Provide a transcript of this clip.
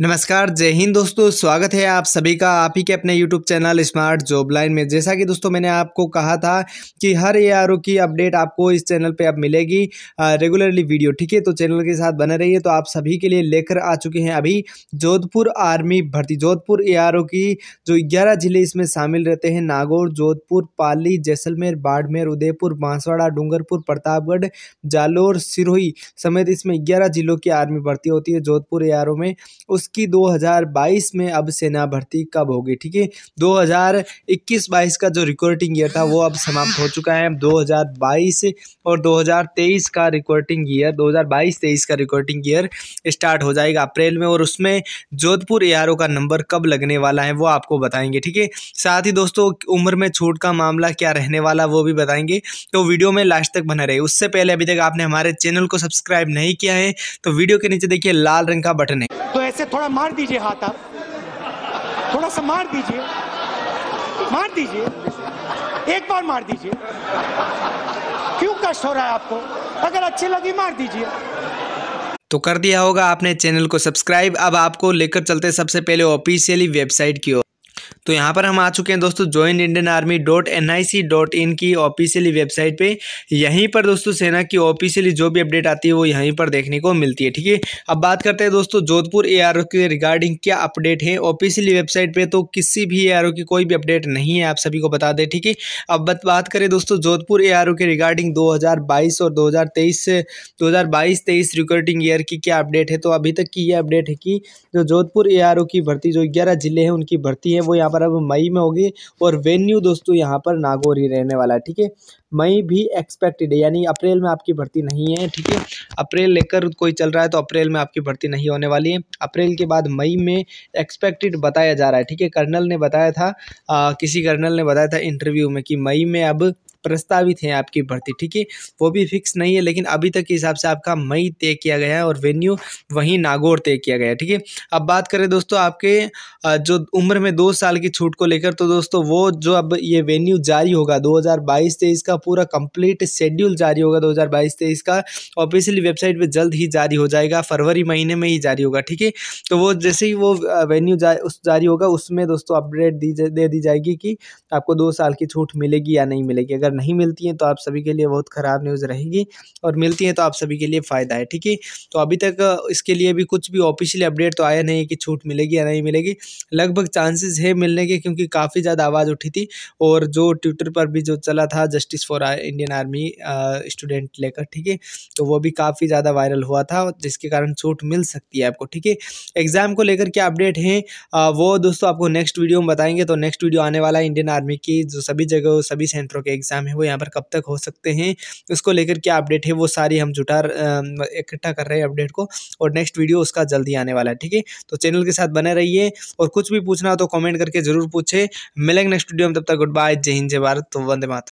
नमस्कार जय हिंद दोस्तों स्वागत है आप सभी का आप ही के अपने YouTube channel smart job line में जैसा कि दोस्तों मैंने आपको कहा था कि हर ए की अपडेट आपको इस चैनल पे अब मिलेगी रेगुलरली वीडियो ठीक है तो चैनल के साथ बने रहिए तो आप सभी के लिए लेकर आ चुके हैं अभी जोधपुर आर्मी भर्ती जोधपुर ए की जो ग्यारह जिले इसमें शामिल रहते हैं नागौर जोधपुर पाली जैसलमेर बाड़मेर उदयपुर बांसवाड़ा डूंगरपुर प्रतापगढ़ जालोर सिरोही समेत इसमें ग्यारह जिलों की आर्मी भर्ती होती है जोधपुर ए में उस उसकी 2022 में अब सेना भर्ती कब होगी ठीक है 2021 हजार का जो रिकॉर्डिंग ईयर था वो अब समाप्त हो चुका है 2022 और 2023 का रिकॉर्डिंग ईयर 2022-23 का रिकॉर्डिंग ईयर स्टार्ट हो जाएगा अप्रैल में और उसमें जोधपुर ए का नंबर कब लगने वाला है वो आपको बताएंगे ठीक है साथ ही दोस्तों उम्र में छूट का मामला क्या रहने वाला वो भी बताएंगे तो वीडियो में लास्ट तक बना रहे उससे पहले अभी तक आपने हमारे चैनल को सब्सक्राइब नहीं किया है तो वीडियो के नीचे देखिए लाल रंग का बटन है तो ऐसे थोड़ा मार दीजिए हाथ आप थोड़ा सा मार दीजिए मार दीजिए एक बार मार दीजिए क्यों कष्ट हो रहा है आपको अगर अच्छी लगी मार दीजिए तो कर दिया होगा आपने चैनल को सब्सक्राइब अब आपको लेकर चलते सबसे पहले ऑफिशियली वेबसाइट की ओर तो यहाँ पर हम आ चुके हैं दोस्तों join Indian army dot N I C dot in की ऑफिशियली वेबसाइट पे यहीं पर दोस्तों सेना की ऑफिशियली जो भी अपडेट आती है वो यहीं पर देखने को मिलती है ठीक है अब बात करते हैं दोस्तों जोधपुर ए के रिगार्डिंग क्या अपडेट है ऑफिशियली वेबसाइट पर तो किसी भी ए की कोई भी अपडेट नहीं है आप सभी को बता दें ठीक है अब बात करें दोस्तों जोधपुर ए के रिगार्डिंग दो और दो हज़ार तेईस रिक्रूटिंग ईयर की क्या अपडेट है तो अभी तक की यह अपडेट है कि जो जोधपुर ए की भर्ती जो ग्यारह जिले हैं उनकी भर्ती है वो यहाँ पर अब मई में होगी और वेन्यू दोस्तों यहाँ पर नागौर ही रहने वाला है ठीक है मई भी एक्सपेक्टेड है यानी अप्रैल में आपकी भर्ती नहीं है ठीक है अप्रैल लेकर कोई चल रहा है तो अप्रैल में आपकी भर्ती नहीं होने वाली है अप्रैल के बाद मई में एक्सपेक्टेड बताया जा रहा है ठीक है कर्नल ने बताया था आ, किसी कर्नल ने बताया था इंटरव्यू में कि मई में अब प्रस्तावित हैं आपकी भर्ती ठीक है वो भी फिक्स नहीं है लेकिन अभी तक के हिसाब से आपका मई तय किया गया है और वेन्यू वहीं नागौर तय किया गया है ठीक है अब बात करें दोस्तों आपके जो उम्र में दो साल की छूट को लेकर तो दोस्तों वो जो अब ये वेन्यू जारी होगा दो हज़ार का पूरा कंप्लीट शेड्यूल जारी होगा दो हज़ार का ऑफिशियली वेबसाइट पर जल्द ही जारी हो जाएगा फरवरी महीने में ही जारी होगा ठीक है तो वो जैसे ही वो वेन्यू जा, जारी होगा उसमें दोस्तों अपडेट दी दे दी जाएगी कि आपको दो साल की छूट मिलेगी या नहीं मिलेगी अगर नहीं मिलती हैं तो आप सभी के लिए बहुत ख़राब न्यूज़ रहेगी और मिलती हैं तो आप सभी के लिए फ़ायदा है ठीक है तो अभी तक इसके लिए भी कुछ भी ऑफिशियल अपडेट तो आया नहीं है कि छूट मिलेगी या नहीं मिलेगी लगभग चांसेस है मिलने के क्योंकि काफ़ी ज़्यादा आवाज़ उठी थी और जो ट्विटर पर भी जो चला था justice for Indian army student लेकर ठीक है तो वो भी काफ़ी ज़्यादा वायरल हुआ था जिसके कारण छूट मिल सकती है आपको ठीक है एग्ज़ाम को लेकर क्या अपडेट हैं वो दोस्तों आपको नेक्स्ट वीडियो में बताएंगे तो नेक्स्ट वीडियो आने वाला है इंडियन आर्मी की जो सभी जगह सभी सेंटरों के एग्ज़ाम एग्ज़ाम है वो यहाँ पर कब तक हो सकते हैं उसको लेकर क्या अपडेट है वो सारी हम जुटा इकट्ठा कर रहे हैं अपडेट को और नेक्स्ट वीडियो उसका जल्दी आने वाला है ठीक है तो चैनल के साथ बने रहिए और कुछ भी पूछना हो तो कॉमेंट करके ज़रूर पूछे मिलेंगे नेक्स्ट वीडियो में तब तक गुड बाय जय हिंद जय भारत तो वंदे मातरम